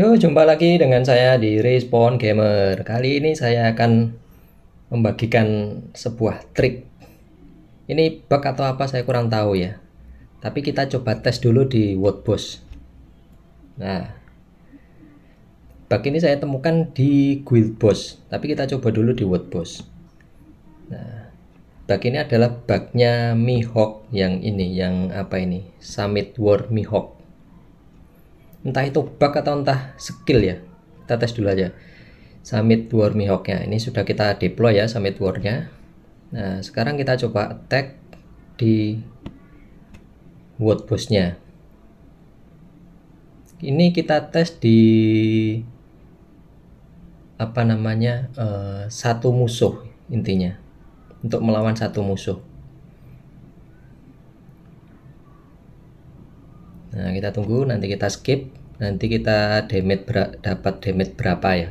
Yo, jumpa lagi dengan saya di Respawn Gamer. Kali ini saya akan membagikan sebuah trik. Ini bug atau apa saya kurang tahu ya. Tapi kita coba tes dulu di WordPress. Nah, bug ini saya temukan di Guildboss, tapi kita coba dulu di WordPress. Nah, bug ini adalah bugnya Mihawk yang ini, yang apa ini? Summit War Mihawk entah itu bug atau entah skill ya kita tes dulu aja summit war mihawknya ini sudah kita deploy ya summit warnya nah sekarang kita coba tag di wordbossnya. ini kita tes di apa namanya uh, satu musuh intinya untuk melawan satu musuh Nah, kita tunggu nanti kita skip, nanti kita damage ber dapat damage berapa ya.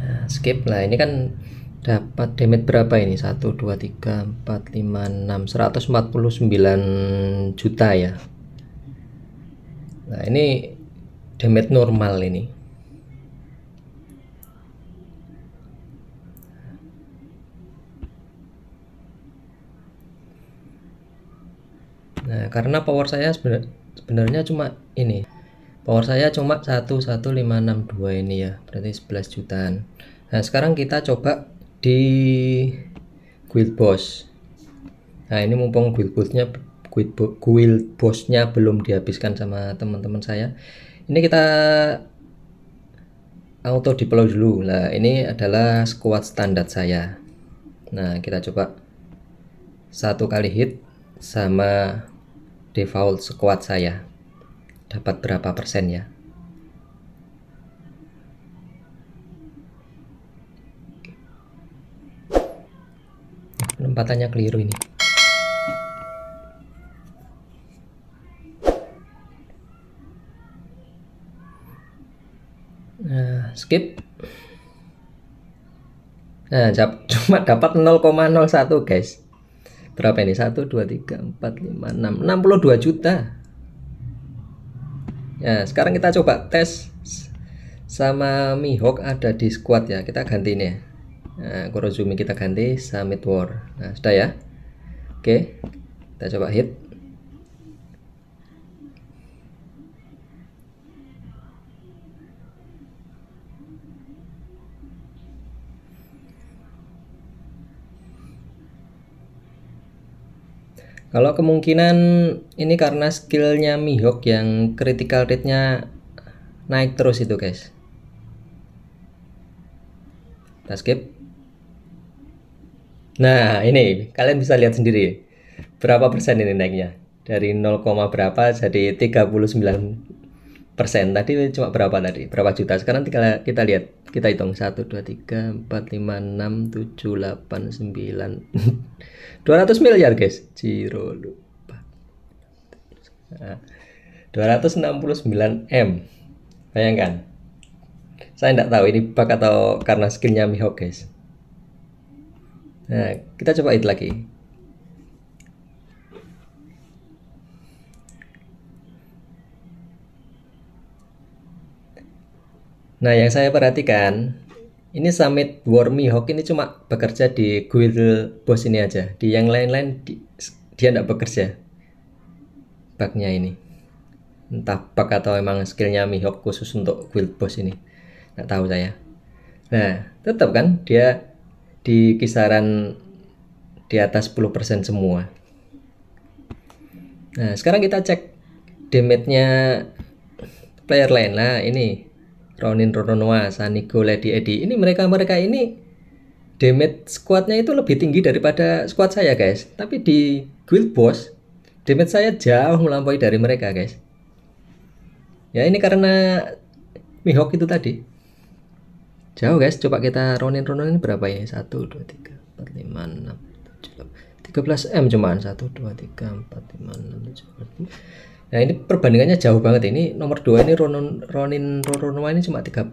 Nah, skip lah ini kan dapat damage berapa ini? 1 2 3 4 5 6 149 juta ya. Nah, ini damage normal ini. Nah, karena power saya sebenarnya cuma ini. Power saya cuma 11562 ini ya, berarti 11 jutaan. Nah, sekarang kita coba di guild boss. Nah, ini mumpung guild bossnya guild, bo guild bossnya belum dihabiskan sama teman-teman saya. Ini kita auto deploy dulu. Nah, ini adalah squad standar saya. Nah, kita coba satu kali hit sama default sekuat saya dapat berapa persen ya penempatannya keliru ini nah skip nah cuma dapat 0,01 guys berapa ini? 1 2 3 4 5 6 62 juta. Ya, sekarang kita coba tes sama Mihawk ada di squad ya. Kita ganti ini ya. Nah, Kurozumi kita ganti Summit War. Nah, sudah ya. Oke. Kita coba hit. Kalau kemungkinan ini karena skillnya Mihawk yang critical rate-nya naik terus itu guys. Kita skip. Nah ini kalian bisa lihat sendiri berapa persen ini naiknya dari 0, berapa jadi 39 persen tadi cuma berapa tadi berapa juta sekarang tinggal kita lihat kita hitung 1 2 3 4 5 6 7 8 9 200 miliar guys zero lupa 269 nah, M bayangkan saya enggak tahu ini bug atau karena skillnya mihok guys nah kita coba itu lagi Nah, yang saya perhatikan, ini summit Wormy Hawk ini cuma bekerja di Guild Boss ini aja. Di yang lain-lain di, dia tidak bekerja. Bugnya ini. Entah bug atau emang skillnya Mihawk khusus untuk Guild Boss ini. Nggak tahu saya. Nah, tetap kan dia di kisaran di atas 10% semua. Nah, sekarang kita cek damage-nya player lain. Nah, ini Ronin Rononoa, Sanigo, Lady Edi. Ini mereka-mereka ini damage squadnya itu lebih tinggi daripada squad saya guys. Tapi di guild boss damage saya jauh melampaui dari mereka guys. Ya ini karena Mihawk itu tadi. Jauh guys, coba kita Ronin Ronon ini berapa ya? 1, 2, 3, 4, 5, 6, 7, 8, 13 M cuman 1, 2, 3, 4, 5, 6, 7, 8, Nah ini perbandingannya jauh banget ini nomor 2 ini Ronin Ronin Roronoa ini cuma 13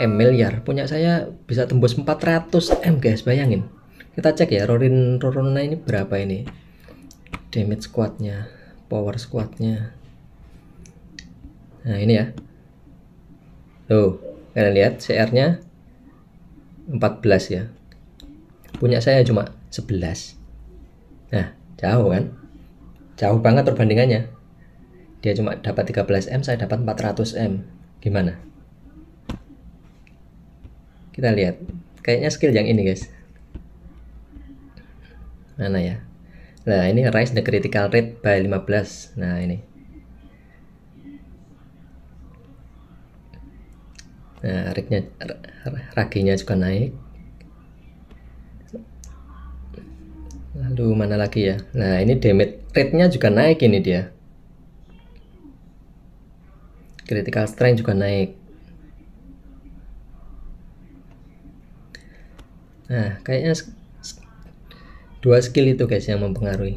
M miliar punya saya bisa tembus 400 M guys bayangin kita cek ya Ronin Roronoa ini berapa ini damage squadnya power squadnya nah ini ya tuh kalian lihat CR nya 14 ya punya saya cuma 11 nah jauh kan jauh banget perbandingannya dia cuma dapat 13 m saya dapat 400 m gimana kita lihat kayaknya skill yang ini guys mana ya nah ini rise the critical rate by 15 nah ini nah rate-nya raginya juga naik lalu mana lagi ya nah ini damage rate-nya juga naik ini dia critical strength juga naik nah kayaknya dua skill itu guys yang mempengaruhi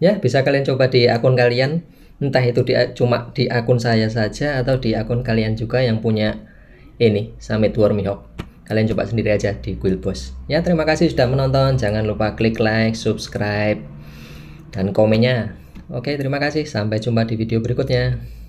ya bisa kalian coba di akun kalian entah itu di, cuma di akun saya saja atau di akun kalian juga yang punya ini Summit Wormhog Kalian coba sendiri aja di Guild Boss Ya, terima kasih sudah menonton. Jangan lupa klik like, subscribe, dan komennya. Oke, terima kasih. Sampai jumpa di video berikutnya.